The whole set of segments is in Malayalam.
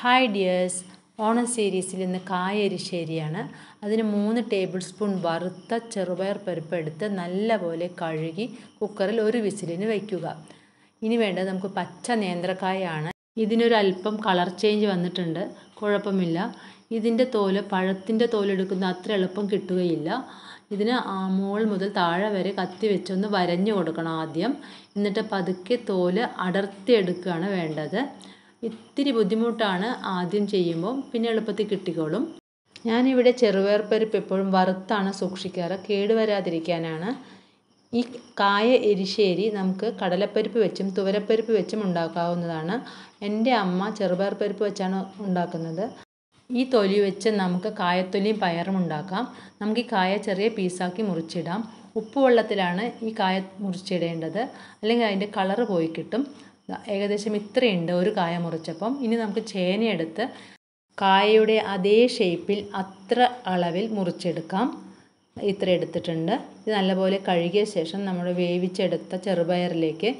ഹായ് ഡിയേഴ്സ് ഓണം സീരീസിൽ ഇന്ന് കായരിശ്ശേരിയാണ് അതിന് മൂന്ന് ടേബിൾ സ്പൂൺ വറുത്ത ചെറുപയർ പരിപ്പ് എടുത്ത് നല്ലപോലെ കഴുകി കുക്കറിൽ ഒരു വിസിലിന് വയ്ക്കുക ഇനി വേണ്ടത് നമുക്ക് പച്ച നേന്ത്രക്കായാണ് ഇതിനൊരല്പം കളർ ചേഞ്ച് വന്നിട്ടുണ്ട് കുഴപ്പമില്ല ഇതിൻ്റെ തോല് പഴത്തിൻ്റെ തോലെടുക്കുന്ന അത്ര എളുപ്പം കിട്ടുകയില്ല ഇതിന് മുകൾ മുതൽ താഴെ വരെ കത്തി വെച്ചൊന്ന് വരഞ്ഞു കൊടുക്കണം ആദ്യം എന്നിട്ട് പതുക്കെ തോല് അടർത്തിയെടുക്കുകയാണ് വേണ്ടത് ഇത്തിരി ബുദ്ധിമുട്ടാണ് ആദ്യം ചെയ്യുമ്പോൾ പിന്നെ എളുപ്പത്തിൽ കിട്ടിക്കോളും ഞാനിവിടെ ചെറുപയർ പരിപ്പ് എപ്പോഴും വറുത്താണ് സൂക്ഷിക്കാറ് കേടുവരാതിരിക്കാനാണ് ഈ കായ എരിശ്ശേരി നമുക്ക് കടലപ്പരിപ്പ് വെച്ചും തുവരപ്പരിപ്പ് വെച്ചും ഉണ്ടാക്കാവുന്നതാണ് എൻ്റെ അമ്മ ചെറുപയർ പരിപ്പ് വെച്ചാണ് ഉണ്ടാക്കുന്നത് ഈ തൊലി വെച്ച് നമുക്ക് കായത്തൊലിയും പയറും ഉണ്ടാക്കാം നമുക്ക് ഈ കായ ചെറിയ പീസാക്കി മുറിച്ചിടാം ഉപ്പുവെള്ളത്തിലാണ് ഈ കായ മുറിച്ചിടേണ്ടത് അല്ലെങ്കിൽ അതിൻ്റെ കളറ് പോയി കിട്ടും ഏകദേശം ഇത്രയുണ്ട് ഒരു കായ മുറിച്ചപ്പം ഇനി നമുക്ക് ചേനയെടുത്ത് കായയുടെ അതേ ഷേപ്പിൽ അത്ര അളവിൽ മുറിച്ചെടുക്കാം ഇത്ര എടുത്തിട്ടുണ്ട് ഇത് നല്ലപോലെ കഴുകിയ ശേഷം നമ്മൾ വേവിച്ചെടുത്ത ചെറുപയറിലേക്ക്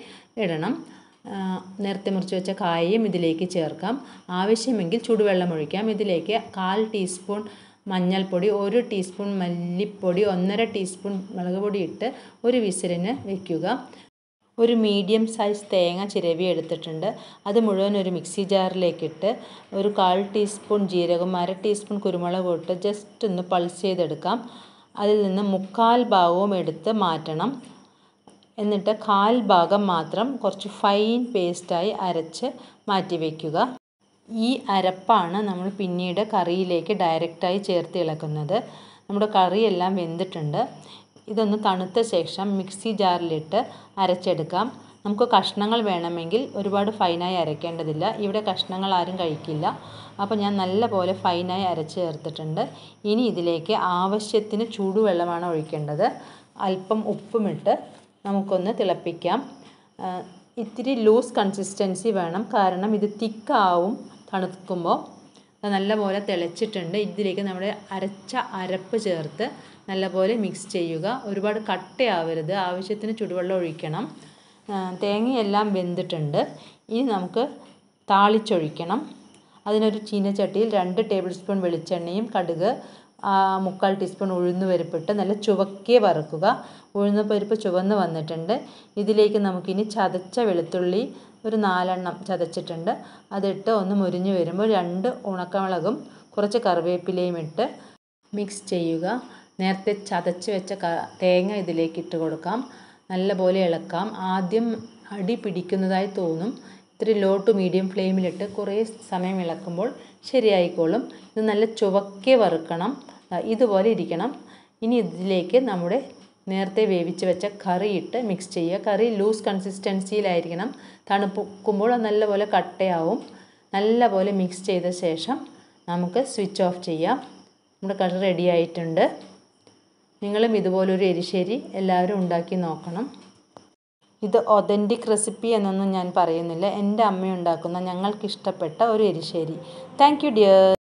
ഇടണം നേരത്തെ മുറിച്ച് വെച്ച കായയും ഇതിലേക്ക് ചേർക്കാം ആവശ്യമെങ്കിൽ ചൂടുവെള്ളം ഒഴിക്കാം ഇതിലേക്ക് കാൽ ടീസ്പൂൺ മഞ്ഞൾപ്പൊടി ഒരു ടീസ്പൂൺ മല്ലിപ്പൊടി ഒന്നര ടീസ്പൂൺ മുളക് പൊടി ഇട്ട് ഒരു വിസിലിന് വയ്ക്കുക ഒരു മീഡിയം സൈസ് തേങ്ങ ചിരവി എടുത്തിട്ടുണ്ട് അത് മുഴുവൻ ഒരു മിക്സി ജാറിലേക്കിട്ട് ഒരു കാൽ ടീസ്പൂൺ ജീരകം അര ടീസ്പൂൺ കുരുമുളക് ഇട്ട് ജസ്റ്റ് ഒന്ന് പൾസ് ചെയ്തെടുക്കാം അതിൽ നിന്ന് മുക്കാൽ ഭാഗവും എടുത്ത് മാറ്റണം എന്നിട്ട് കാൽ ഭാഗം മാത്രം കുറച്ച് ഫൈൻ പേസ്റ്റായി അരച്ച് മാറ്റി വയ്ക്കുക ഈ അരപ്പാണ് നമ്മൾ പിന്നീട് കറിയിലേക്ക് ഡയറക്റ്റായി ചേർത്ത് ഇളക്കുന്നത് നമ്മുടെ കറിയെല്ലാം വെന്തിട്ടുണ്ട് ഇതൊന്ന് തണുത്ത ശേഷം മിക്സി ജാറിലിട്ട് അരച്ചെടുക്കാം നമുക്ക് കഷ്ണങ്ങൾ വേണമെങ്കിൽ ഒരുപാട് ഫൈനായി അരയ്ക്കേണ്ടതില്ല ഇവിടെ കഷ്ണങ്ങൾ ആരും കഴിക്കില്ല അപ്പോൾ ഞാൻ നല്ല പോലെ ഫൈനായി അരച്ച് ചേർത്തിട്ടുണ്ട് ഇനി ഇതിലേക്ക് ആവശ്യത്തിന് ചൂടുവെള്ളമാണ് ഒഴിക്കേണ്ടത് അല്പം ഉപ്പുമിട്ട് നമുക്കൊന്ന് തിളപ്പിക്കാം ഇത്തിരി ലൂസ് കൺസിസ്റ്റൻസി വേണം കാരണം ഇത് തിക്കാവും തണുക്കുമ്പോൾ നല്ലപോലെ തിളച്ചിട്ടുണ്ട് ഇതിലേക്ക് നമ്മൾ അരച്ച അരപ്പ് ചേർത്ത് നല്ലപോലെ മിക്സ് ചെയ്യുക ഒരുപാട് കട്ടയാവരുത് ആവശ്യത്തിന് ചുടുവെള്ളം ഒഴിക്കണം തേങ്ങയെല്ലാം വെന്തിട്ടുണ്ട് ഇനി നമുക്ക് താളിച്ചൊഴിക്കണം അതിനൊരു ചീനച്ചട്ടിയിൽ രണ്ട് ടേബിൾ സ്പൂൺ വെളിച്ചെണ്ണയും കടുക് മുക്കാൽ ടീസ്പൂൺ ഉഴുന്ന് പരിപ്പിട്ട് നല്ല ചുവക്കേ വറുക്കുക ഉഴുന്ന് പരിപ്പ് ചുവന്ന് വന്നിട്ടുണ്ട് ഇതിലേക്ക് നമുക്കിനി ചതച്ച വെളുത്തുള്ളി ഒരു നാലെണ്ണം ചതച്ചിട്ടുണ്ട് അതിട്ട് ഒന്ന് മുരിഞ്ഞ് വരുമ്പോൾ രണ്ട് ഉണക്കമുളകും കുറച്ച് കറിവേപ്പിലയും ഇട്ട് മിക്സ് ചെയ്യുക നേരത്തെ ചതച്ച് വെച്ച തേങ്ങ ഇതിലേക്ക് ഇട്ട് കൊടുക്കാം നല്ലപോലെ ഇളക്കാം ആദ്യം അടി പിടിക്കുന്നതായി തോന്നും ഇത്തിരി ലോ ടു മീഡിയം ഫ്ലെയിമിലിട്ട് കുറേ സമയം ഇളക്കുമ്പോൾ ശരിയായിക്കോളും ഇത് നല്ല ചുവക്കെ വറുക്കണം ഇതുപോലെ ഇരിക്കണം ഇനി ഇതിലേക്ക് നമ്മുടെ നേരത്തെ വേവിച്ച് വെച്ച കറി ഇട്ട് മിക്സ് ചെയ്യുക കറി ലൂസ് കൺസിസ്റ്റൻസിയിലായിരിക്കണം തണുപ്പുമ്പോൾ നല്ലപോലെ കട്ടയാവും നല്ലപോലെ മിക്സ് ചെയ്ത ശേഷം നമുക്ക് സ്വിച്ച് ഓഫ് ചെയ്യാം നമ്മുടെ കറി റെഡി ആയിട്ടുണ്ട് നിങ്ങളും ഇതുപോലൊരു എരിശ്ശേരി എല്ലാവരും ഉണ്ടാക്കി നോക്കണം ഇത് ഒതൻറ്റിക് റെസിപ്പി എന്നൊന്നും ഞാൻ പറയുന്നില്ല എൻ്റെ അമ്മ ഉണ്ടാക്കുന്ന ഞങ്ങൾക്കിഷ്ടപ്പെട്ട ഒരു എരിശ്ശേരി താങ്ക് യു ഡിയർ